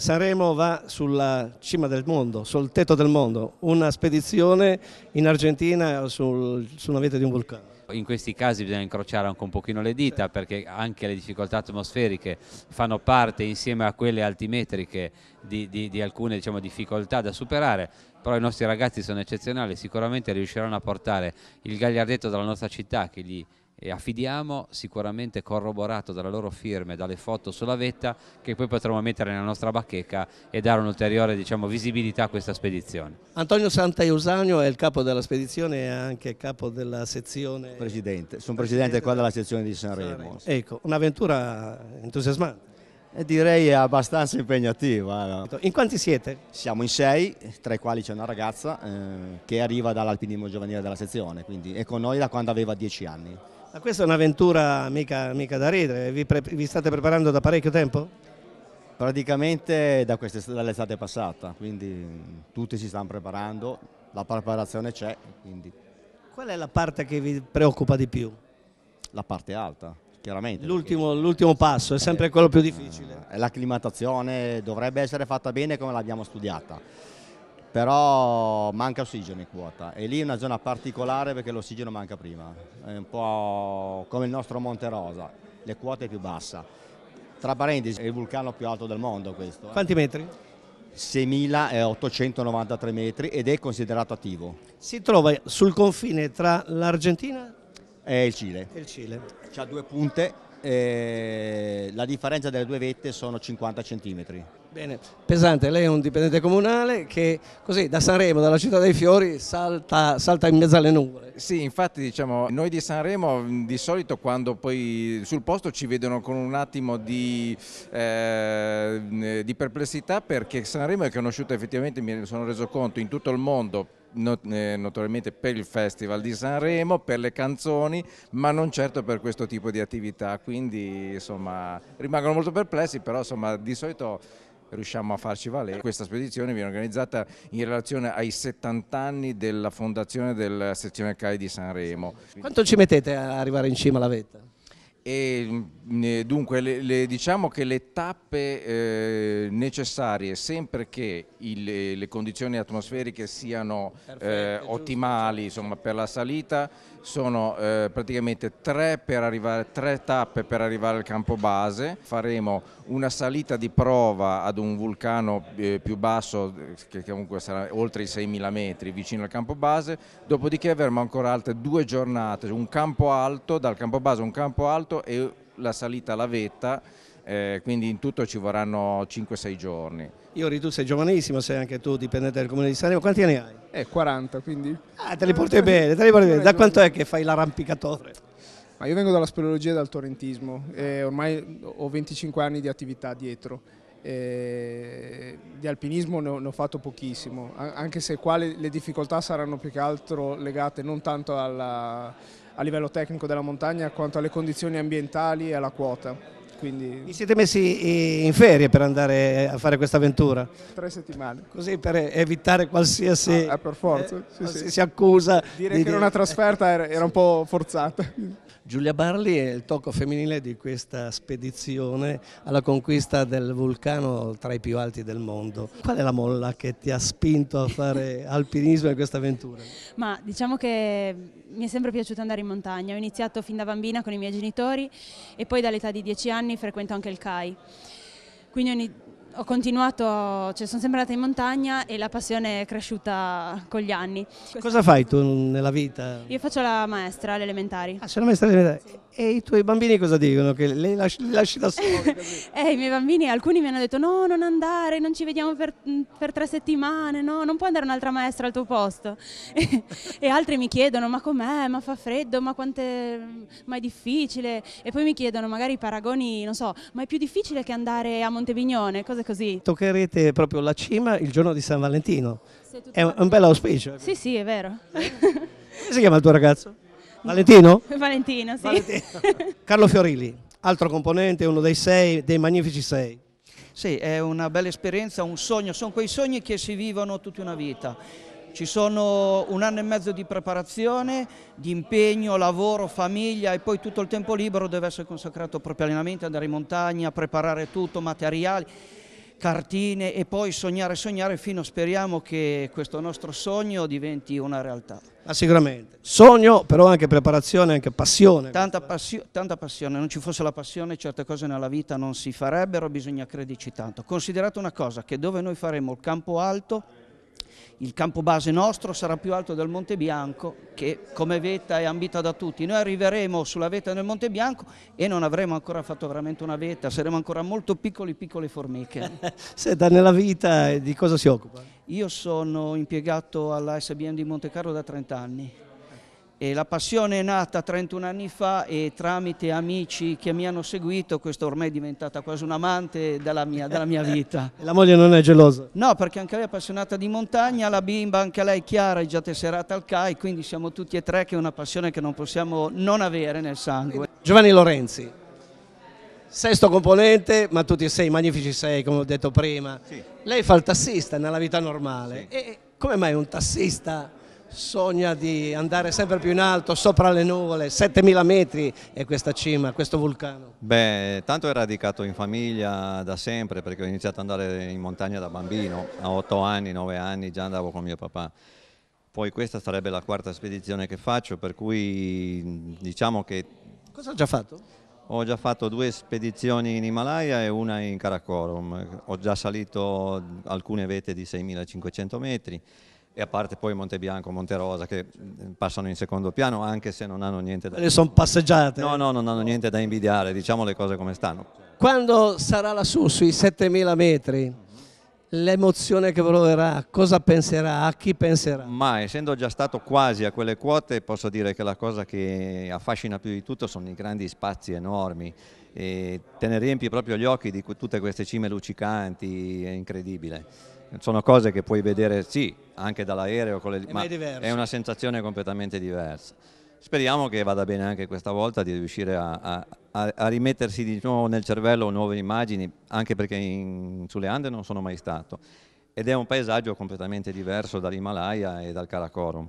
Saremo va sulla cima del mondo, sul tetto del mondo, una spedizione in Argentina sul, su una vetta di un vulcano. In questi casi bisogna incrociare anche un pochino le dita perché anche le difficoltà atmosferiche fanno parte insieme a quelle altimetriche di, di, di alcune diciamo, difficoltà da superare, però i nostri ragazzi sono eccezionali, sicuramente riusciranno a portare il gagliardetto dalla nostra città che gli e affidiamo sicuramente corroborato dalle loro firme, dalle foto sulla vetta che poi potremo mettere nella nostra bacheca e dare un'ulteriore diciamo, visibilità a questa spedizione. Antonio Santa Eusanio è il capo della spedizione e anche capo della sezione... Presidente, sono presidente, qua della sezione di Sanremo. Sanremo. Ecco, un'avventura entusiasmante. E eh, direi abbastanza impegnativa. Eh. Ecco, in quanti siete? Siamo in sei, tra i quali c'è una ragazza eh, che arriva dall'alpinismo giovanile della sezione, quindi è con noi da quando aveva dieci anni. Ma questa è un'avventura mica, mica, da ridere, vi, vi, state preparando da parecchio tempo? Praticamente da dall'estate passata, quindi mm, tutti si stanno preparando, la preparazione c'è. Quindi... Qual è la parte che vi preoccupa di più? La parte alta, chiaramente. L'ultimo, passo è sempre eh, quello più eh, difficile. l'acclimatazione dovrebbe essere fatta bene come l'abbiamo studiata però manca ossigeno in quota e lì è una zona particolare perché l'ossigeno manca prima, è un po' come il nostro Monte Rosa, le quote più basse. Tra parentesi, è il vulcano più alto del mondo questo. Eh. Quanti metri? 6.893 metri ed è considerato attivo. Si trova sul confine tra l'Argentina e il Cile. E il Cile. C'ha due punte, eh, la differenza delle due vette sono 50 centimetri. Bene, Pesante, lei è un dipendente comunale che così da Sanremo, dalla città dei fiori, salta, salta in mezzo alle nuvole. Sì, infatti diciamo, noi di Sanremo di solito quando poi sul posto ci vedono con un attimo di, eh, di perplessità perché Sanremo è conosciuta effettivamente, mi sono reso conto, in tutto il mondo Not eh, notoriamente per il Festival di Sanremo, per le canzoni, ma non certo per questo tipo di attività, quindi insomma rimangono molto perplessi, però insomma di solito riusciamo a farci valere. Questa spedizione viene organizzata in relazione ai 70 anni della fondazione della sezione CAI di Sanremo. Quanto ci mettete ad arrivare in cima alla vetta? E, mm, eh, dunque, le, le, diciamo che le tappe eh, necessarie, sempre che il, eh, le condizioni atmosferiche siano Perfetto, eh, ottimali certo. insomma, per la salita, sono eh, praticamente tre, arrivare, tre, tappe per arrivare al campo base. Faremo una salita di prova ad un vulcano eh, più basso, che comunque sarà oltre i 6.000 metri, vicino al campo base, dopodiché avremo ancora altre due giornate, un campo alto, dal campo base a un campo alto e la salita alla vetta eh, quindi in tutto ci vorranno 5-6 giorni. Io Ritu sei giovanissimo, sei anche tu dipendente del Comune di Sanremo, quanti anni hai? Eh, 40 quindi. Ah, te li porti bene, te li porti bene. Da quanto è che fai l'arrampicatore? Ma io vengo dalla speleologia e dal torrentismo, e ormai ho 25 anni di attività dietro. E di alpinismo ne ho, ne ho, fatto pochissimo, anche se qua le, le difficoltà saranno più che altro legate non tanto alla a livello tecnico della montagna quanto alle condizioni ambientali e alla quota. Quindi... Vi siete messi in ferie per andare a fare questa avventura? Tre settimane. Così per evitare qualsiasi, ah, eh, per forza, eh, sì, qualsiasi sì. accusa. Dire di... che era una trasferta era un po' forzata. Giulia Barli è il tocco femminile di questa spedizione alla conquista del vulcano tra i più alti del mondo. Qual è la molla che ti ha spinto a fare alpinismo in questa avventura? Ma diciamo che mi è sempre piaciuto andare in montagna, ho iniziato fin da bambina con i miei genitori e poi dall'età di 10 anni frequento anche il CAI. Quindi ho continuato, cioè sono sempre andata in montagna e la passione è cresciuta con gli anni. Cosa fai tu nella vita? Io faccio la maestra alle elementari. Ah, sei la maestra alle elementari? Sì. E i tuoi bambini cosa dicono? Che li lasci, lasci da soli? eh, i miei bambini, alcuni mi hanno detto no, non andare, non ci vediamo per, mm, per tre settimane, no, non può andare un'altra maestra al tuo posto. e altri mi chiedono ma com'è, ma fa freddo, ma, quante... Mm, ma è difficile. E poi mi chiedono magari paragoni, non so, ma è più difficile che andare a Montevignone, cosa cose così. Toccherete proprio la cima il giorno di San Valentino. È un, un bel auspicio. Sì, sì, è vero. Come si chiama il tuo ragazzo? Valentino? Valentino, sì. Valentino. Carlo Fiorilli, altro componente, uno dei sei, dei magnifici sei. Sì, è una bella esperienza, un sogno, sono quei sogni che si vivono tutta una vita. Ci sono un anno e mezzo di preparazione, di impegno, lavoro, famiglia e poi tutto il tempo libero deve essere consacrato proprio allenamento, andare in montagna, preparare tutto, materiali cartine e poi sognare, sognare fino a speriamo che questo nostro sogno diventi una realtà. Ma ah, sicuramente. Sogno, però anche preparazione, anche passione. Tanta, passio, tanta passione, non ci fosse la passione certe cose nella vita non si farebbero, bisogna crederci tanto. Considerate una cosa, che dove noi faremo il campo alto il campo base nostro sarà più alto del Monte Bianco che come vetta è ambita da tutti. Noi arriveremo sulla vetta del Monte Bianco e non avremo ancora fatto veramente una vetta, saremo ancora molto piccoli, piccole formiche. Senta, nella vita eh, di cosa si occupa? Io sono impiegato alla SBM di Monte Carlo da 30 anni. E la passione è nata 31 anni fa e tramite amici che mi hanno seguito, questo ormai è diventata quasi un amante della mia, della mia vita. la moglie non è gelosa? No, perché anche lei è appassionata di montagna, la bimba, anche lei Chiara è già tesserata al CAI, quindi siamo tutti e tre che è una passione che non possiamo non avere nel sangue. Giovanni Lorenzi, sesto componente, ma tutti e sei magnifici sei, come ho detto prima. Sì. Lei fa il tassista nella vita normale. Sì. E come mai un tassista sogna di andare sempre più in alto, sopra le nuvole, 7000 metri è questa cima, questo vulcano? Beh, tanto è radicato in famiglia da sempre perché ho iniziato ad andare in montagna da bambino, a 8 anni, 9 anni già andavo con mio papà. Poi questa sarebbe la quarta spedizione che faccio, per cui diciamo che... Cosa ho già fatto? Ho già fatto due spedizioni in Himalaya e una in Karakorum. Ho già salito alcune vette di 6500 metri e a parte poi Monte Bianco, Monte Rosa che mm, passano in secondo piano anche se non hanno niente da... Le sono passeggiate? No, no, non hanno niente da invidiare, diciamo le cose come stanno. Quando sarà lassù sui 7000 metri, l'emozione che proverà, cosa penserà, a chi penserà? Ma essendo già stato quasi a quelle quote posso dire che la cosa che affascina più di tutto sono i grandi spazi enormi e te ne riempi proprio gli occhi di tutte queste cime luccicanti, è incredibile sono cose che puoi vedere sì, anche dall'aereo, le, eh, ma, è, una sensazione completamente diversa. Speriamo che vada bene anche questa volta di riuscire a, a, a rimettersi di nuovo nel cervello nuove immagini, anche perché in, sulle Ande non sono mai stato. Ed è un paesaggio completamente diverso dall'Himalaya e dal Karakorum.